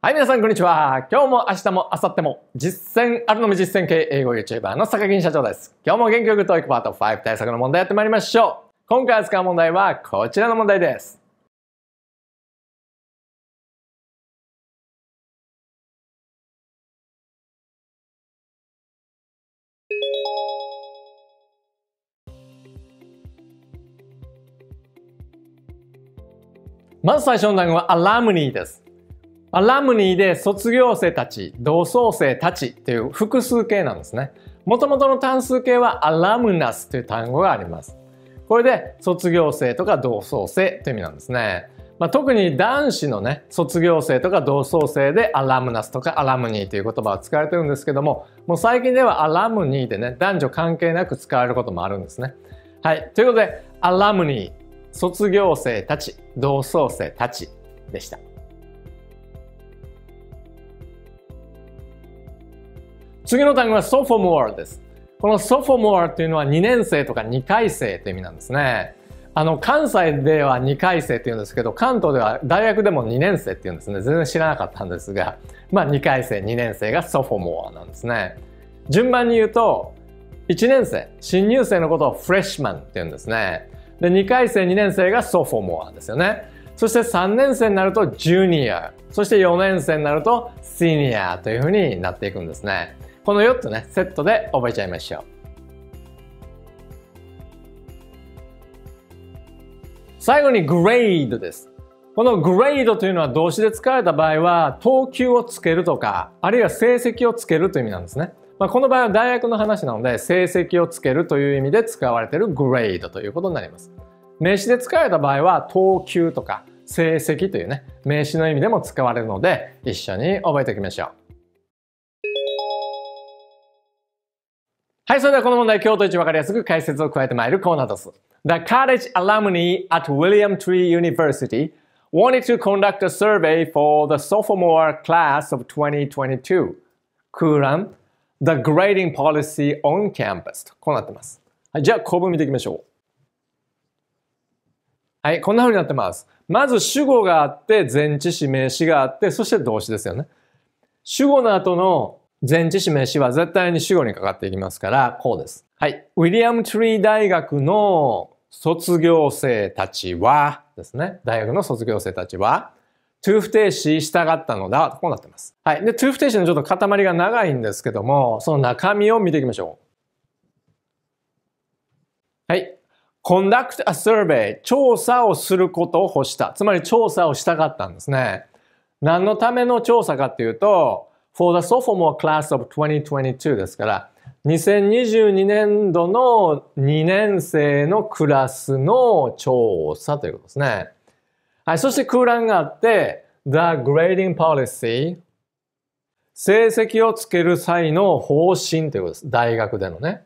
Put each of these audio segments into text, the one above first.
はい、皆さん、こんにちは。今日も明日も明後日も実践あるのみ実践系英語 YouTuber の坂木社長です。今日も元気よくトイックパート5対策の問題やってまいりましょう。今回扱う問題はこちらの問題です。まず最初の単語はアラムニーです。アラムニーで卒業生たち、同窓生たちという複数形なんですね。もともとの単数形はアラムナスという単語があります。これで卒業生とか同窓生という意味なんですね。まあ、特に男子のね、卒業生とか同窓生でアラムナスとかアラムニーという言葉は使われてるんですけども、もう最近ではアラムニーでね、男女関係なく使われることもあるんですね。はい。ということで、アラムニー、卒業生たち、同窓生たちでした。次の単語はソフォモアです。このソフォモアというのは2年生とか2回生という意味なんですね。あの、関西では2回生って言うんですけど、関東では大学でも2年生って言うんですね。全然知らなかったんですが、まあ2回生、2年生がソフォモアなんですね。順番に言うと、1年生、新入生のことをフレッシュマンって言うんですね。で、2回生2年生がソフォモアですよね。そして3年生になるとジュニア、そして4年生になるとシニアというふうになっていくんですね。この4つね、セットで覚えちゃいましょう。最後にグレードです。このグレードというのは動詞で使われた場合は、等級をつけるとか、あるいは成績をつけるという意味なんですね。まあ、この場合は大学の話なので成績をつけるという意味で使われているグレードということになります。名詞で使われた場合は等級とか成績というね名詞の意味でも使われるので一緒に覚えておきましょう。はい、それではこの問題、今日と一分かりやすく解説を加えてまいるコーナーです。The college alumni at William Tree University wanted to conduct a survey for the sophomore class of 2022. 空欄 the grading policy on campus とこうなってます。はい、じゃあ構文見ていきましょう。はい、こんな風になってます。まず主語があって、前置詞名詞があって、そして動詞ですよね。主語の後の前置詞名詞は絶対に主語にかかっていきますから、こうです。はい。ウィリアム・トゥリー大学の卒業生たちは、ですね。大学の卒業生たちは、トゥーフ不した従ったのだ。こうなってます。はい。で、トゥー不定詞のちょっと塊が長いんですけども、その中身を見ていきましょう。はい。conduct a survey 調査をすることを欲した。つまり調査をしたかったんですね。何のための調査かっていうと、for the sophomore class of 2022ですから、2022年度の2年生のクラスの調査ということですね。はい、そして空欄があって、The Grading Policy 成績をつける際の方針ということです。大学でのね。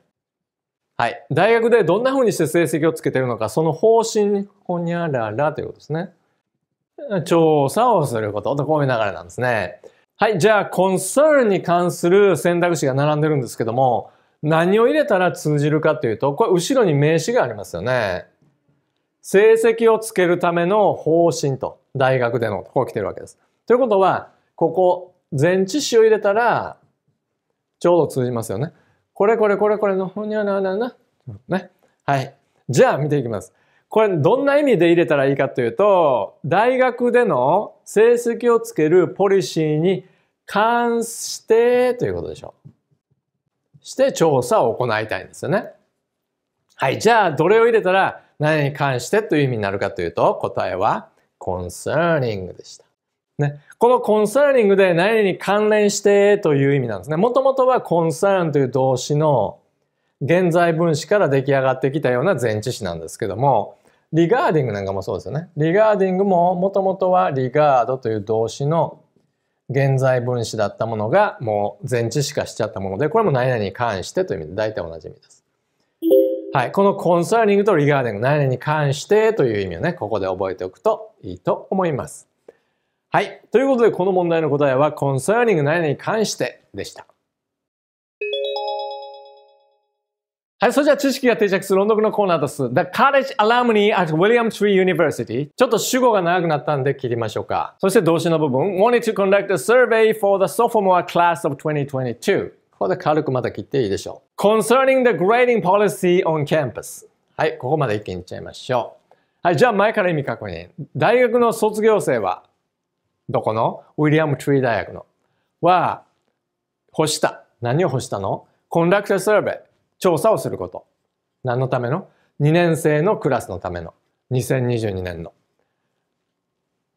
はい。大学でどんな風にして成績をつけてるのか、その方針、ほにゃららということですね。調査をすることとこういう流れなんですね。はい。じゃあ、concern に関する選択肢が並んでるんですけども、何を入れたら通じるかというと、これ後ろに名詞がありますよね。成績をつけるための方針と、大学での、こう来てるわけです。ということは、ここ、前置詞を入れたら、ちょうど通じますよね。これこれこれこれの、ほにゃららな。ね。はい。じゃあ、見ていきます。これ、どんな意味で入れたらいいかというと、大学での成績をつけるポリシーに関してということでしょう。して調査を行いたいんですよね。はい。じゃあ、どれを入れたら何に関してという意味になるかというと、答えは concerning でした。ね、この concerning で何に関連してという意味なんですね。もともとは concern という動詞の現在分詞から出来上がってきたような前置詞なんですけども、リガーディングなんかもそうですよね。リガーディングももともとはリガードという動詞の現在分詞だったものがもう前置詞化しちゃったもので、これも何々に関してという意味で大体同じ意味です。はい。このコンサーニングとリガーディング、何々に関してという意味をね、ここで覚えておくといいと思います。はい。ということで、この問題の答えは、コンサーニング何々に関してでした。はい。それじゃあ知識が定着する音読のコーナーです。The College Alumni at William Tree University。ちょっと主語が長くなったんで切りましょうか。そして動詞の部分。wanted to conduct a survey for the sophomore class of 2022。ここで軽くまた切っていいでしょう。concerning the grading policy on campus はい、ここまで一気にいっちゃいましょう。はい、じゃあ前から意味確認。大学の卒業生は、どこのウィリアム・トリー大学の。は、干した。何を干したのコンダクターサーベイ。調査をすること。何のための ?2 年生のクラスのための。2022年の。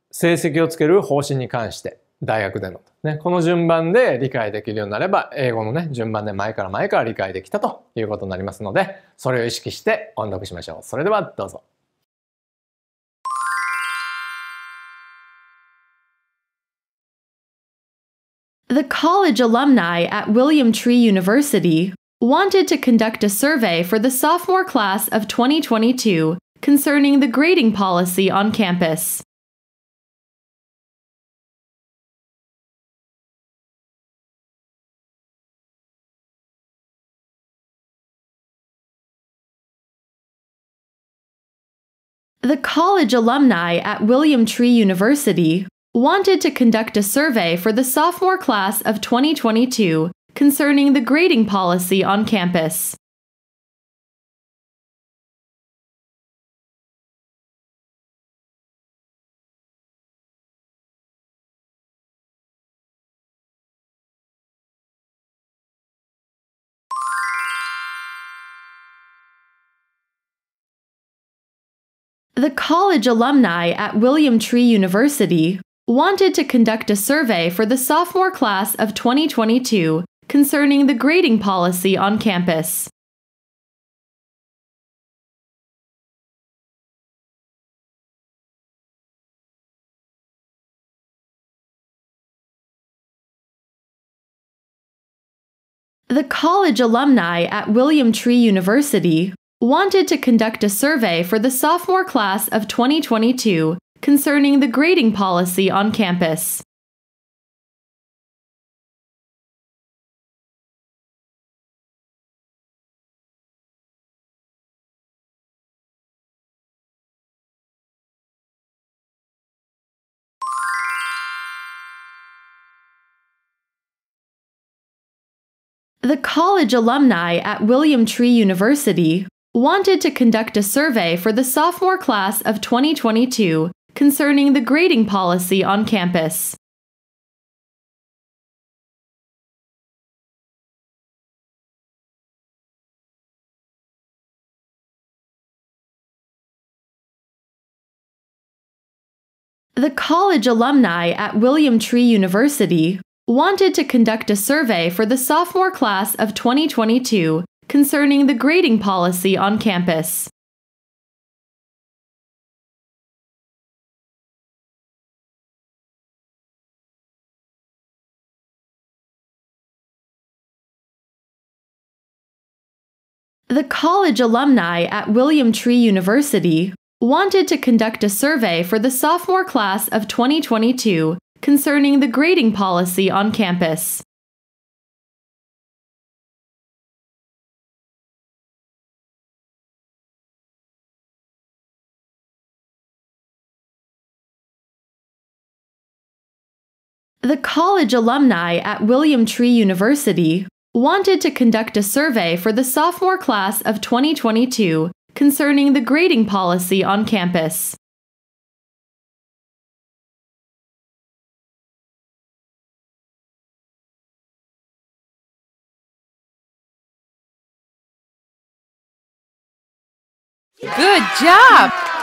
成績をつける方針に関して。大学での、ね、この順番で理解できるようになれば英語のね順番で前から前から理解できたということになりますのでそれを意識して音読しましょうそれではどうぞ The college alumni at William Tree University wanted to conduct a survey for the sophomore class of 2022 concerning the grading policy on campus. The college alumni at William Tree University wanted to conduct a survey for the sophomore class of 2022 concerning the grading policy on campus. The college alumni at William Tree University wanted to conduct a survey for the sophomore class of 2022 concerning the grading policy on campus. The college alumni at William Tree University wanted to conduct a survey for the sophomore class of 2022 concerning the grading policy on campus. The college alumni at William Tree University wanted to conduct a survey for the sophomore class of 2022 concerning the grading policy on campus. The college alumni at William Tree University wanted to conduct a survey for the sophomore class of 2022 concerning the grading policy on campus. The college alumni at William Tree University wanted to conduct a survey for the sophomore class of 2022 concerning the grading policy on campus. The college alumni at William Tree University wanted to conduct a survey for the sophomore class of 2022 concerning the grading policy on campus. Good job!